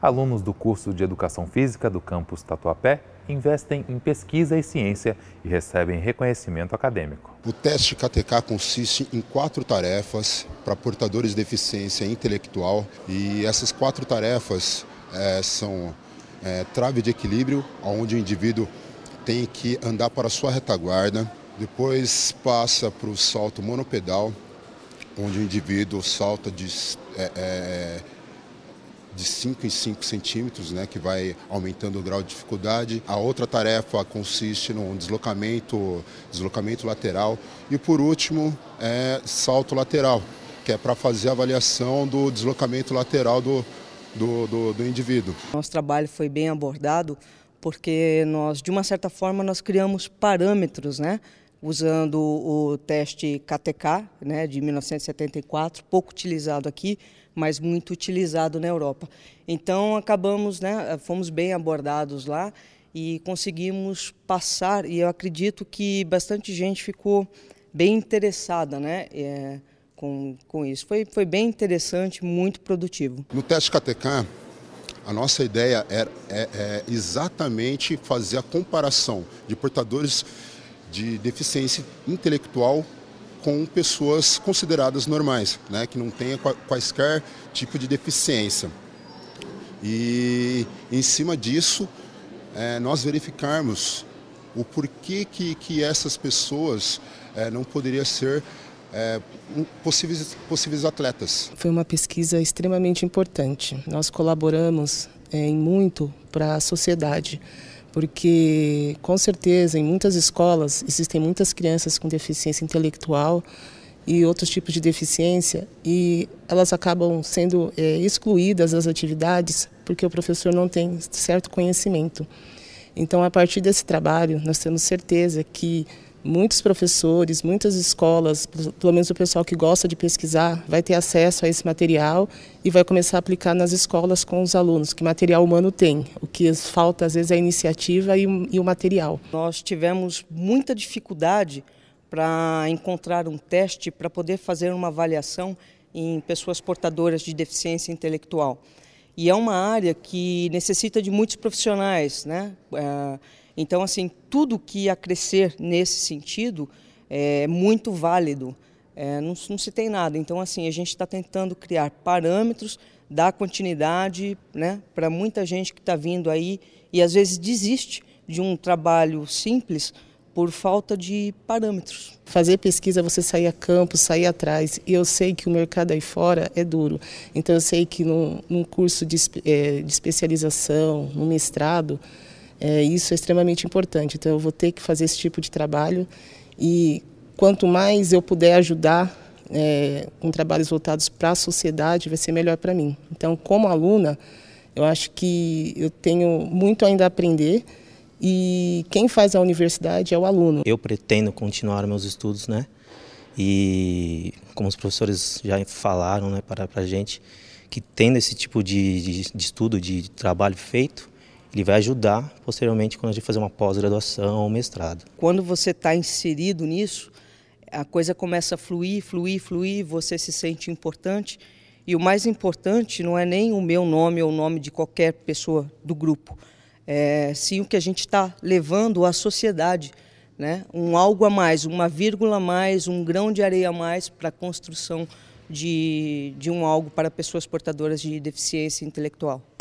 Alunos do curso de Educação Física do campus Tatuapé investem em pesquisa e ciência e recebem reconhecimento acadêmico. O teste KTK consiste em quatro tarefas para portadores de deficiência intelectual e essas quatro tarefas é, são é, trave de equilíbrio, onde o indivíduo tem que andar para a sua retaguarda, depois passa para o salto monopedal, onde o indivíduo salta de, é, de 5 em 5 centímetros, né, que vai aumentando o grau de dificuldade. A outra tarefa consiste num deslocamento, deslocamento lateral. E por último, é salto lateral, que é para fazer a avaliação do deslocamento lateral do, do, do, do indivíduo. Nosso trabalho foi bem abordado porque nós, de uma certa forma, nós criamos parâmetros, né? usando o teste KTK né, de 1974, pouco utilizado aqui, mas muito utilizado na Europa. Então acabamos, né, fomos bem abordados lá e conseguimos passar, e eu acredito que bastante gente ficou bem interessada né, é, com, com isso. Foi, foi bem interessante, muito produtivo. No teste KTK, a nossa ideia era é, é exatamente fazer a comparação de portadores de deficiência intelectual com pessoas consideradas normais, né, que não tenha quaisquer tipo de deficiência. E em cima disso, é, nós verificarmos o porquê que, que essas pessoas é, não poderiam ser é, possíveis, possíveis atletas. Foi uma pesquisa extremamente importante. Nós colaboramos é, em muito para a sociedade porque com certeza em muitas escolas existem muitas crianças com deficiência intelectual e outros tipos de deficiência e elas acabam sendo é, excluídas das atividades porque o professor não tem certo conhecimento. Então, a partir desse trabalho, nós temos certeza que muitos professores, muitas escolas, pelo menos o pessoal que gosta de pesquisar, vai ter acesso a esse material e vai começar a aplicar nas escolas com os alunos, que material humano tem. O que falta às vezes é a iniciativa e, o material. Nós tivemos muita dificuldade para encontrar um teste para poder fazer uma avaliação em pessoas portadoras de deficiência intelectual. E é uma área que necessita de muitos profissionais, né? É então, assim, tudo que acrescer nesse sentido é, é muito válido. É, não, não, se tem nada. Então, assim, a gente está tentando criar parâmetros, dar continuidade né, para muita gente que está vindo aí e às vezes desiste de um trabalho simples por falta de parâmetros. Fazer pesquisa, você sair a campo, sair atrás. E eu sei que o mercado aí fora é duro. Então, eu sei que num curso de, é, de especialização, no mestrado, é, isso é extremamente importante. Então, eu vou ter que fazer esse tipo de trabalho e quanto mais eu puder ajudar é, com trabalhos voltados para a sociedade, vai ser melhor para mim. Então, como aluna, eu acho que eu tenho muito ainda a aprender e quem faz a universidade é o aluno. Eu pretendo continuar meus estudos, né? E como os professores já falaram né, para a gente, que tendo esse tipo de, de, de estudo, de trabalho feito, ele vai ajudar posteriormente quando a gente fazer uma pós-graduação ou mestrado. Quando você está inserido nisso, a coisa começa a fluir, fluir, fluir, você se sente importante. E o mais importante não é nem o meu nome ou o nome de qualquer pessoa do grupo, é sim o que a gente está levando à sociedade. Né? Um algo a mais, uma vírgula a mais, um grão de areia a mais para a construção de, de um algo para pessoas portadoras de deficiência intelectual.